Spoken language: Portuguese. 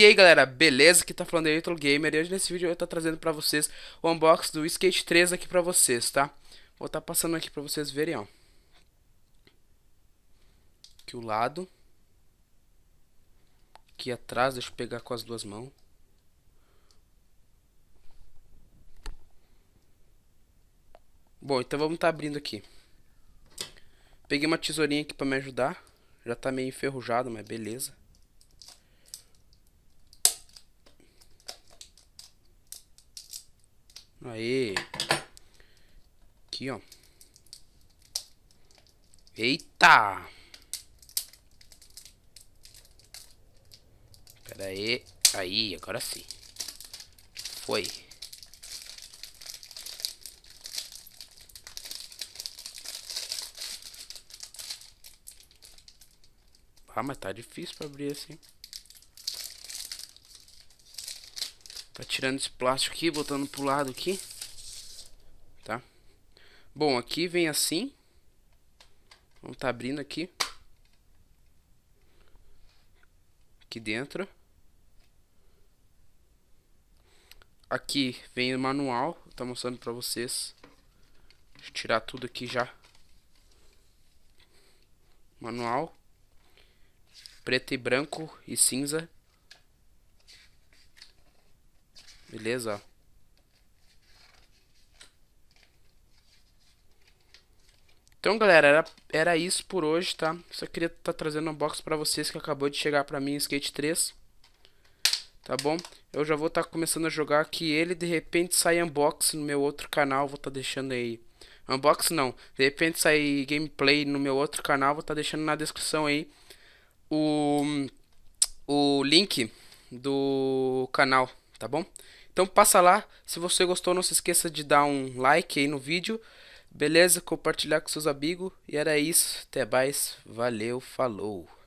E aí galera, beleza? Aqui tá falando aí Gamer e hoje nesse vídeo eu tô trazendo pra vocês o unboxing do Skate 3 aqui pra vocês, tá? Vou tá passando aqui pra vocês verem, ó. Aqui o lado. Aqui atrás, deixa eu pegar com as duas mãos. Bom, então vamos tá abrindo aqui. Peguei uma tesourinha aqui pra me ajudar. Já tá meio enferrujado, mas beleza. Aí. Aqui, ó. Eita! Pera aí. Aí, agora sim. Foi. Ah, mas tá difícil pra abrir assim. Tá tirando esse plástico aqui, botando pro lado aqui. Tá? Bom, aqui vem assim. Vamos tá abrindo aqui. Aqui dentro. Aqui vem o manual, tá mostrando pra vocês. Deixa eu tirar tudo aqui já. Manual. Preto e branco e cinza. Beleza? Então, galera, era, era isso por hoje, tá? Só queria estar tá trazendo um box pra vocês que acabou de chegar pra mim, Skate 3. Tá bom? Eu já vou estar tá começando a jogar aqui ele, de repente sai unboxing no meu outro canal, vou estar tá deixando aí. Unboxing não, de repente sai gameplay no meu outro canal, vou estar tá deixando na descrição aí o, o link do canal, tá bom? Então passa lá, se você gostou não se esqueça de dar um like aí no vídeo, beleza? Compartilhar com seus amigos e era isso, até mais, valeu, falou!